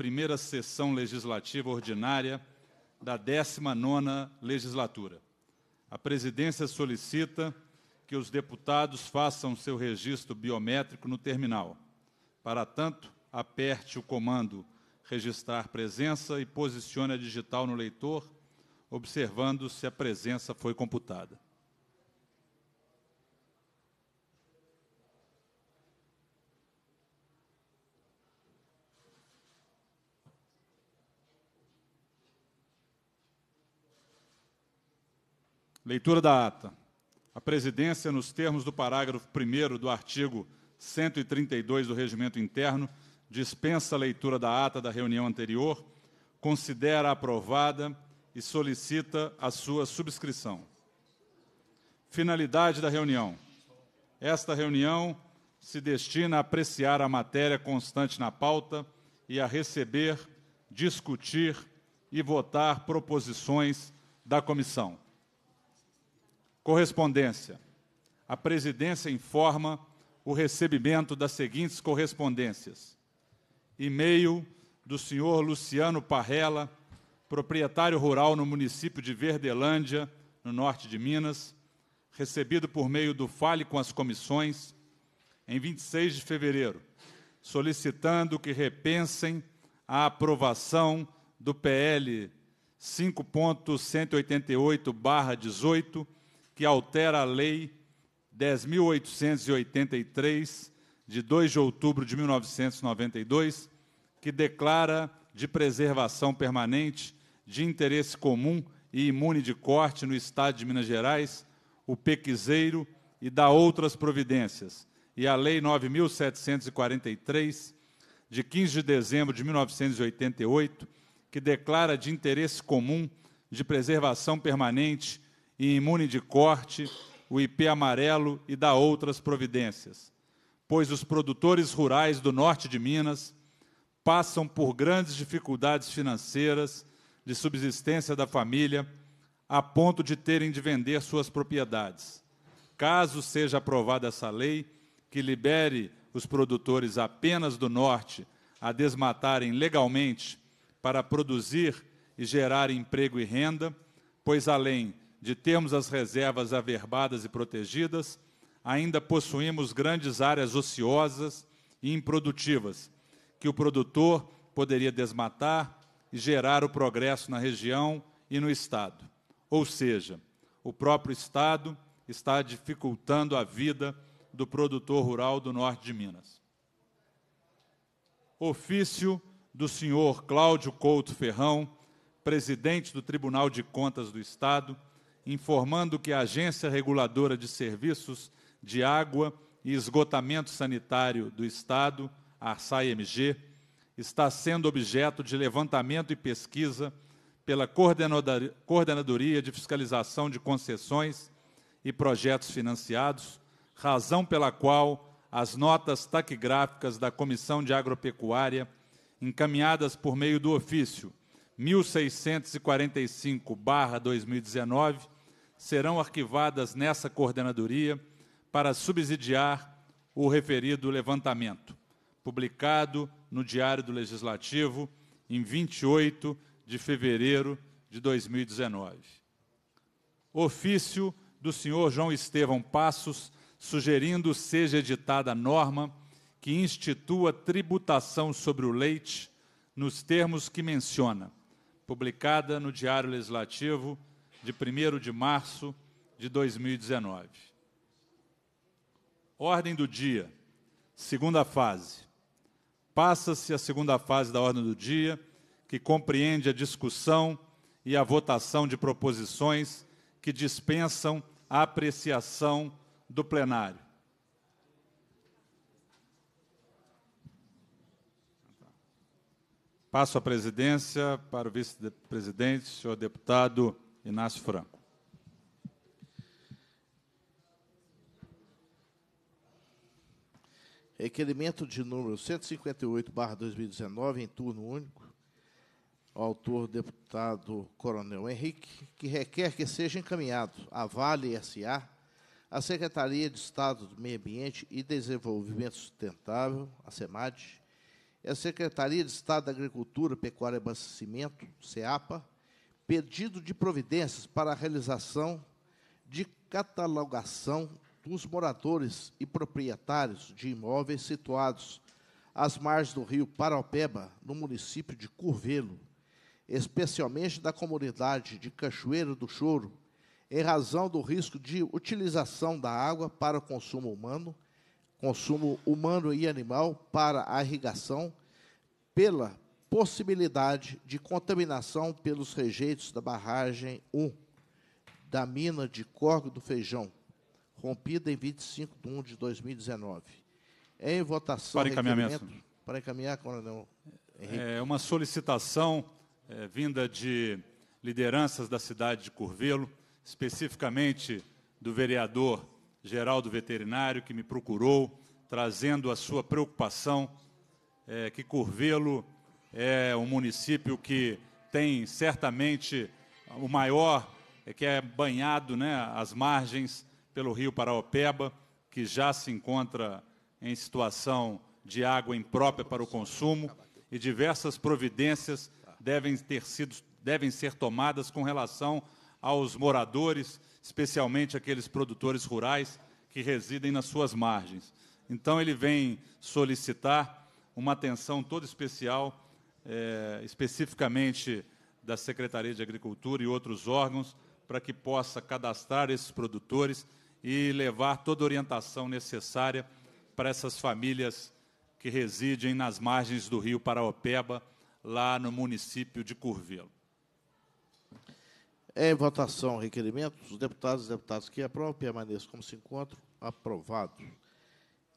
primeira sessão legislativa ordinária da 19ª legislatura. A presidência solicita que os deputados façam seu registro biométrico no terminal. Para tanto, aperte o comando registrar presença e posicione a digital no leitor, observando se a presença foi computada. Leitura da ata. A presidência, nos termos do parágrafo 1 do artigo 132 do Regimento Interno, dispensa a leitura da ata da reunião anterior, considera aprovada e solicita a sua subscrição. Finalidade da reunião. Esta reunião se destina a apreciar a matéria constante na pauta e a receber, discutir e votar proposições da comissão. Correspondência. A presidência informa o recebimento das seguintes correspondências: e-mail do senhor Luciano Parrela, proprietário rural no município de Verdelândia, no norte de Minas, recebido por meio do Fale com as Comissões, em 26 de fevereiro, solicitando que repensem a aprovação do PL 5.188-18 que altera a Lei 10.883, de 2 de outubro de 1992, que declara de preservação permanente de interesse comum e imune de corte no Estado de Minas Gerais o pequiseiro e da outras providências, e a Lei 9.743, de 15 de dezembro de 1988, que declara de interesse comum de preservação permanente e imune de corte, o IP amarelo e da outras providências, pois os produtores rurais do norte de Minas passam por grandes dificuldades financeiras de subsistência da família, a ponto de terem de vender suas propriedades. Caso seja aprovada essa lei, que libere os produtores apenas do norte a desmatarem legalmente para produzir e gerar emprego e renda, pois além de termos as reservas averbadas e protegidas, ainda possuímos grandes áreas ociosas e improdutivas, que o produtor poderia desmatar e gerar o progresso na região e no Estado. Ou seja, o próprio Estado está dificultando a vida do produtor rural do norte de Minas. Ofício do senhor Cláudio Couto Ferrão, presidente do Tribunal de Contas do Estado, informando que a Agência Reguladora de Serviços de Água e Esgotamento Sanitário do Estado, a SAIMG, está sendo objeto de levantamento e pesquisa pela Coordenadoria de Fiscalização de Concessões e Projetos Financiados, razão pela qual as notas taquigráficas da Comissão de Agropecuária, encaminhadas por meio do ofício 1645-2019 serão arquivadas nessa coordenadoria para subsidiar o referido levantamento, publicado no Diário do Legislativo em 28 de fevereiro de 2019. Ofício do senhor João Estevão Passos, sugerindo seja editada a norma que institua tributação sobre o leite nos termos que menciona publicada no Diário Legislativo de 1 de março de 2019. Ordem do dia, segunda fase. Passa-se a segunda fase da ordem do dia, que compreende a discussão e a votação de proposições que dispensam a apreciação do plenário. Passo a presidência para o vice-presidente, senhor deputado Inácio Franco. Requerimento de número 158-2019, em turno único, autor deputado Coronel Henrique, que requer que seja encaminhado à Vale S.A., à Secretaria de Estado do Meio Ambiente e Desenvolvimento Sustentável, a SEMAD, é a Secretaria de Estado da Agricultura, Pecuária e Abastecimento, SEAPA, pedido de providências para a realização de catalogação dos moradores e proprietários de imóveis situados às margens do rio Paraupeba, no município de Curvelo, especialmente da comunidade de Cachoeira do Choro, em razão do risco de utilização da água para o consumo humano consumo humano e animal para irrigação, pela possibilidade de contaminação pelos rejeitos da barragem 1 da mina de Corgo do Feijão, rompida em 25 de 1 de 2019. Em votação... Para encaminhamento. Para encaminhar, Coronel Henrique. É uma solicitação é, vinda de lideranças da cidade de Curvelo, especificamente do vereador Geraldo veterinário, que me procurou, trazendo a sua preocupação, é, que Curvelo é um município que tem certamente o maior, é, que é banhado né, as margens pelo rio Paraopeba, que já se encontra em situação de água imprópria para o consumo, e diversas providências devem, ter sido, devem ser tomadas com relação aos moradores especialmente aqueles produtores rurais que residem nas suas margens. Então, ele vem solicitar uma atenção toda especial, é, especificamente da Secretaria de Agricultura e outros órgãos, para que possa cadastrar esses produtores e levar toda a orientação necessária para essas famílias que residem nas margens do rio Paraopeba, lá no município de Curvelo. É Em votação, requerimento. Os deputados e deputadas que aprovam permaneçam como se encontram. Aprovado.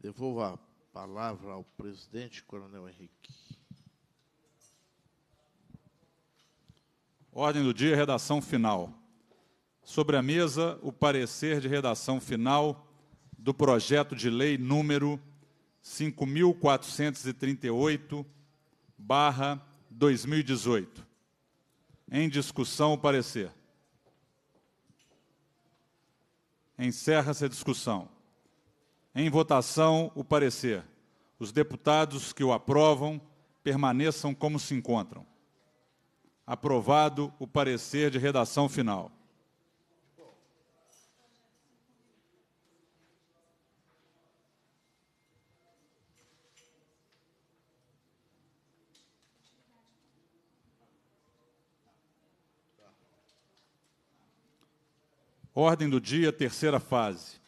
Devolvo a palavra ao presidente, Coronel Henrique. Ordem do dia, redação final. Sobre a mesa, o parecer de redação final do projeto de lei número 5438, barra 2018 em discussão o parecer. Encerra-se a discussão. Em votação o parecer. Os deputados que o aprovam permaneçam como se encontram. Aprovado o parecer de redação final. Ordem do dia, terceira fase.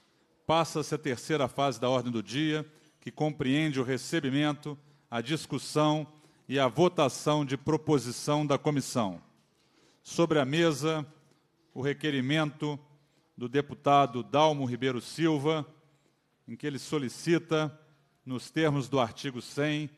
Passa-se a terceira fase da ordem do dia, que compreende o recebimento, a discussão e a votação de proposição da comissão. Sobre a mesa, o requerimento do deputado Dalmo Ribeiro Silva, em que ele solicita, nos termos do artigo 100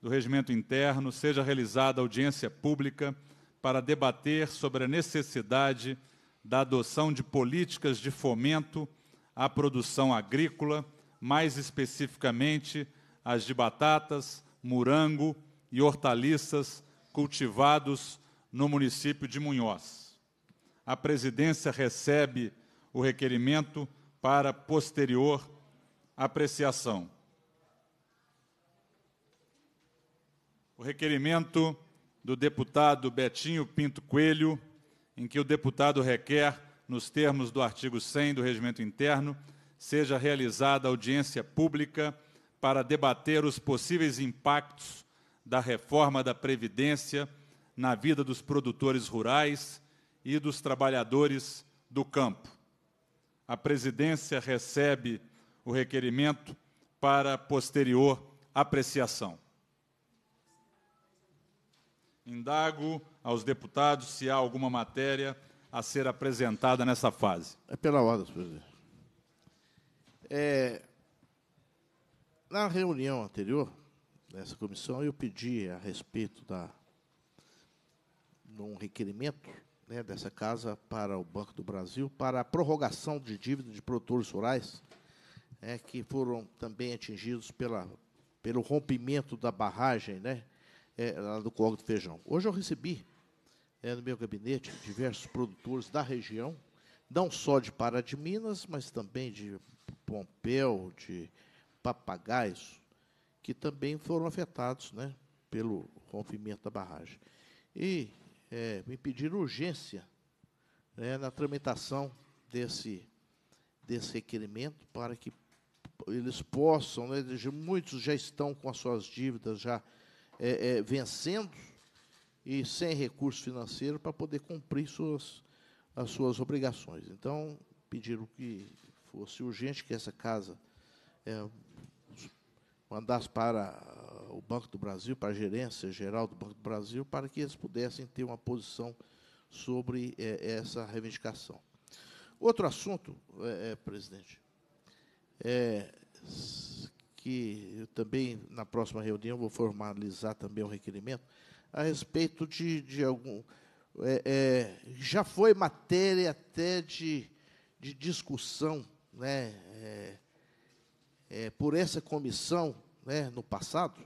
do Regimento Interno, seja realizada audiência pública para debater sobre a necessidade de da adoção de políticas de fomento à produção agrícola, mais especificamente as de batatas, morango e hortaliças cultivados no município de Munhoz. A presidência recebe o requerimento para posterior apreciação. O requerimento do deputado Betinho Pinto Coelho em que o deputado requer, nos termos do artigo 100 do Regimento Interno, seja realizada audiência pública para debater os possíveis impactos da reforma da Previdência na vida dos produtores rurais e dos trabalhadores do campo. A presidência recebe o requerimento para posterior apreciação. Indago aos deputados se há alguma matéria a ser apresentada nessa fase. É pela ordem, senhor presidente. É, na reunião anterior, dessa comissão, eu pedi a respeito da um requerimento né, dessa casa para o Banco do Brasil para a prorrogação de dívida de produtores rurais é, que foram também atingidos pela, pelo rompimento da barragem né, é, lá do Córrego do Feijão. Hoje eu recebi é, no meu gabinete diversos produtores da região, não só de Pará de Minas, mas também de Pompeu, de Papagaios, que também foram afetados né, pelo rompimento da barragem. E é, me pediram urgência né, na tramitação desse, desse requerimento para que eles possam, né, muitos já estão com as suas dívidas já é, é, vencendo e sem recurso financeiro para poder cumprir suas, as suas obrigações. Então, pediram que fosse urgente que essa casa é, mandasse para o Banco do Brasil, para a gerência geral do Banco do Brasil, para que eles pudessem ter uma posição sobre é, essa reivindicação. Outro assunto, é, é presidente, é, que eu também, na próxima reunião, vou formalizar também um requerimento, a respeito de, de algum. É, é, já foi matéria até de, de discussão né, é, é por essa comissão né, no passado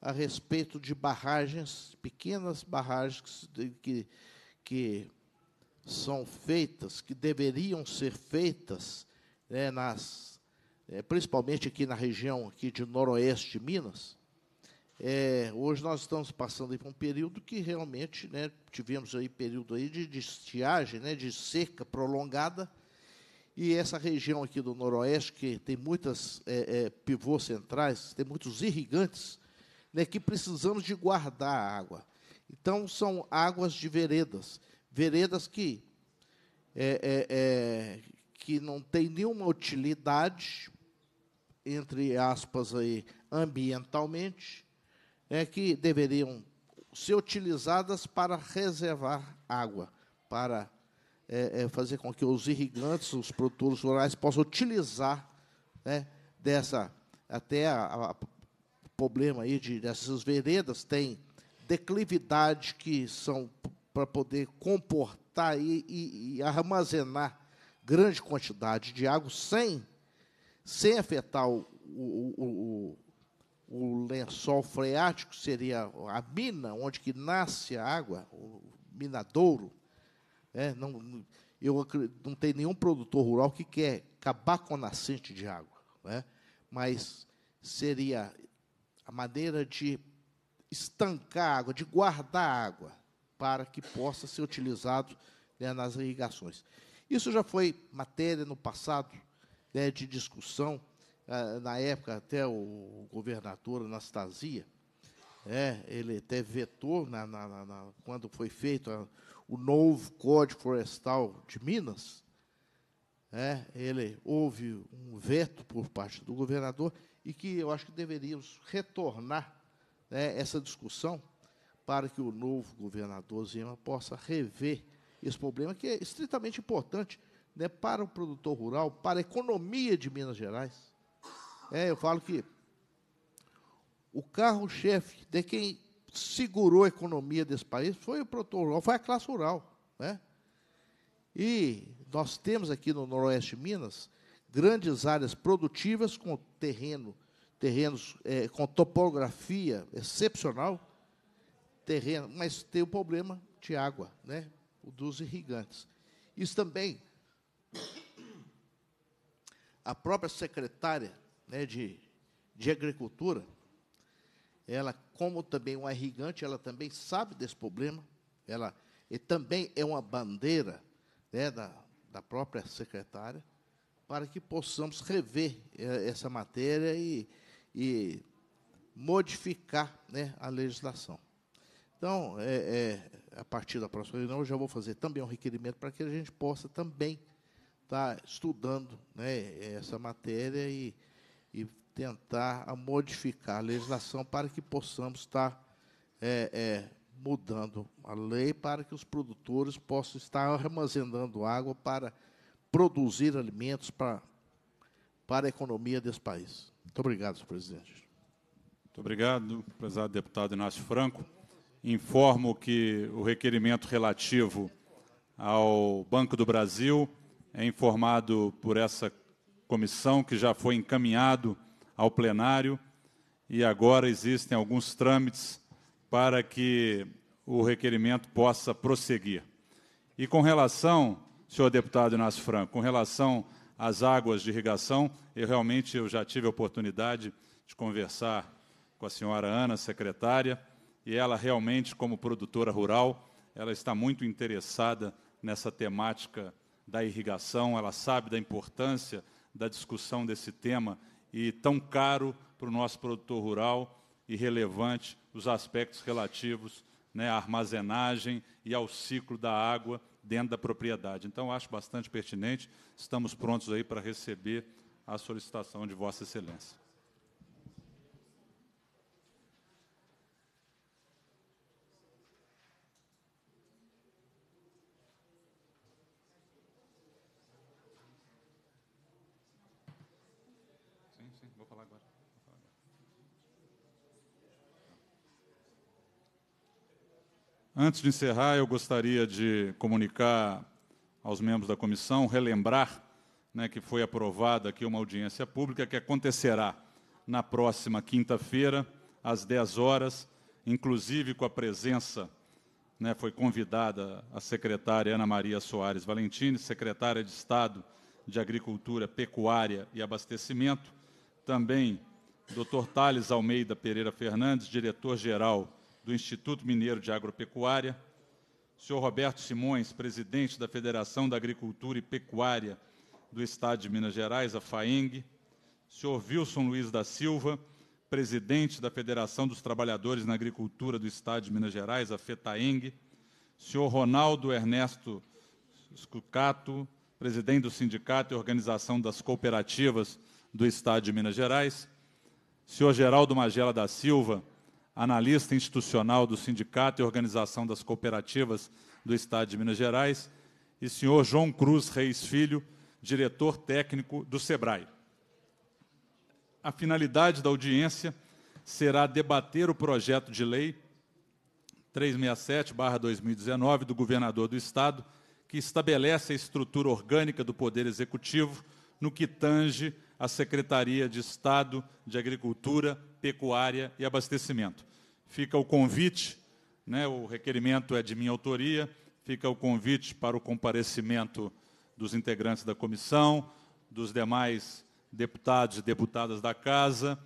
a respeito de barragens, pequenas barragens que, que são feitas, que deveriam ser feitas né, nas é, principalmente aqui na região aqui de noroeste de Minas, é, hoje nós estamos passando por um período que realmente né, tivemos aí período aí de, estiagem, né, de seca prolongada, e essa região aqui do noroeste que tem muitas é, é, pivôs centrais, tem muitos irrigantes, né, que precisamos de guardar a água. Então são águas de veredas, veredas que é, é, é, que não tem nenhuma utilidade, entre aspas, aí, ambientalmente, é que deveriam ser utilizadas para reservar água, para é, é, fazer com que os irrigantes, os produtores rurais, possam utilizar né, dessa, até a, a problema aí de, dessas veredas, tem declividade que são para poder comportar e, e, e, armazenar grande quantidade de água sem sem afetar o, o, o, o lençol freático, seria a mina, onde que nasce a água, o minadouro. É, não, eu, não tem nenhum produtor rural que quer acabar com a nascente de água, né? mas seria a maneira de estancar a água, de guardar a água, para que possa ser utilizado né, nas irrigações. Isso já foi matéria no passado, né, de discussão, ah, na época até o governador Anastasia, é, ele até vetou na, na, na, quando foi feito a, o novo Código Florestal de Minas, é, ele houve um veto por parte do governador e que eu acho que deveríamos retornar né, essa discussão para que o novo governador Zema possa rever esse problema que é estritamente importante né, para o produtor rural, para a economia de Minas Gerais. É, eu falo que o carro-chefe de quem segurou a economia desse país foi o produtor rural, foi a classe rural. Né? E nós temos aqui no Noroeste de Minas grandes áreas produtivas com terreno, terrenos é, com topografia excepcional, terreno, mas tem o problema de água, né, dos irrigantes. Isso também a própria secretária né, de, de Agricultura, ela, como também uma irrigante, ela também sabe desse problema, ela e também é uma bandeira né, da, da própria secretária, para que possamos rever é, essa matéria e, e modificar né, a legislação. Então, é, é, a partir da próxima reunião, eu já vou fazer também um requerimento para que a gente possa também está estudando né, essa matéria e, e tentar modificar a legislação para que possamos estar é, é, mudando a lei para que os produtores possam estar armazenando água para produzir alimentos para, para a economia desse país. Muito obrigado, senhor presidente. Muito obrigado, prezado deputado Inácio Franco. Informo que o requerimento relativo ao Banco do Brasil é informado por essa comissão que já foi encaminhado ao plenário e agora existem alguns trâmites para que o requerimento possa prosseguir. E com relação, senhor deputado Inácio Franco, com relação às águas de irrigação, eu realmente eu já tive a oportunidade de conversar com a senhora Ana, secretária, e ela realmente, como produtora rural, ela está muito interessada nessa temática da irrigação, ela sabe da importância da discussão desse tema e tão caro para o nosso produtor rural e relevante os aspectos relativos né, à armazenagem e ao ciclo da água dentro da propriedade. Então, acho bastante pertinente. Estamos prontos aí para receber a solicitação de Vossa Excelência. Antes de encerrar, eu gostaria de comunicar aos membros da comissão, relembrar né, que foi aprovada aqui uma audiência pública que acontecerá na próxima quinta-feira, às 10 horas, inclusive com a presença, né, foi convidada a secretária Ana Maria Soares Valentini, secretária de Estado de Agricultura, Pecuária e Abastecimento, também Dr. Thales Almeida Pereira Fernandes, diretor-geral do Instituto Mineiro de Agropecuária, senhor Roberto Simões, presidente da Federação da Agricultura e Pecuária do Estado de Minas Gerais, a FAENG, senhor Wilson Luiz da Silva, presidente da Federação dos Trabalhadores na Agricultura do Estado de Minas Gerais, a FETAENG, senhor Ronaldo Ernesto Scucato, presidente do Sindicato e Organização das Cooperativas do Estado de Minas Gerais, senhor Geraldo Magela da Silva, analista institucional do Sindicato e Organização das Cooperativas do Estado de Minas Gerais, e senhor João Cruz Reis Filho, diretor técnico do SEBRAE. A finalidade da audiência será debater o projeto de lei 367-2019 do governador do Estado, que estabelece a estrutura orgânica do Poder Executivo no que tange à Secretaria de Estado de Agricultura, pecuária e abastecimento. Fica o convite, né, o requerimento é de minha autoria, fica o convite para o comparecimento dos integrantes da comissão, dos demais deputados e deputadas da Casa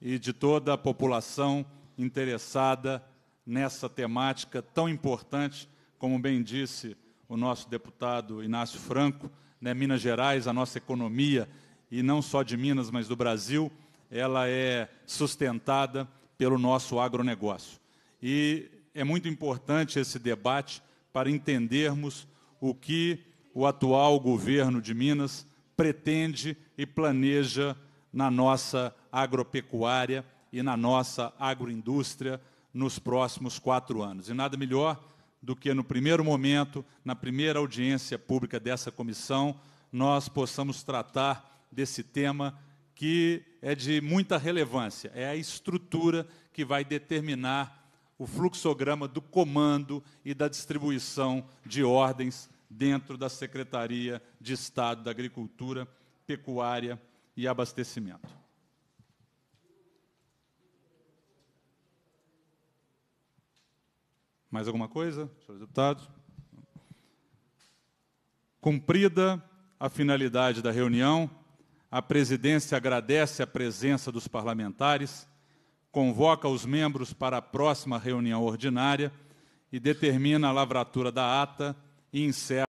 e de toda a população interessada nessa temática tão importante, como bem disse o nosso deputado Inácio Franco, né, Minas Gerais, a nossa economia, e não só de Minas, mas do Brasil, ela é sustentada pelo nosso agronegócio. E é muito importante esse debate para entendermos o que o atual governo de Minas pretende e planeja na nossa agropecuária e na nossa agroindústria nos próximos quatro anos. E nada melhor do que, no primeiro momento, na primeira audiência pública dessa comissão, nós possamos tratar desse tema que é de muita relevância. É a estrutura que vai determinar o fluxograma do comando e da distribuição de ordens dentro da Secretaria de Estado da Agricultura, Pecuária e Abastecimento. Mais alguma coisa, senhores deputados? Cumprida a finalidade da reunião, a presidência agradece a presença dos parlamentares, convoca os membros para a próxima reunião ordinária e determina a lavratura da ata e encerra.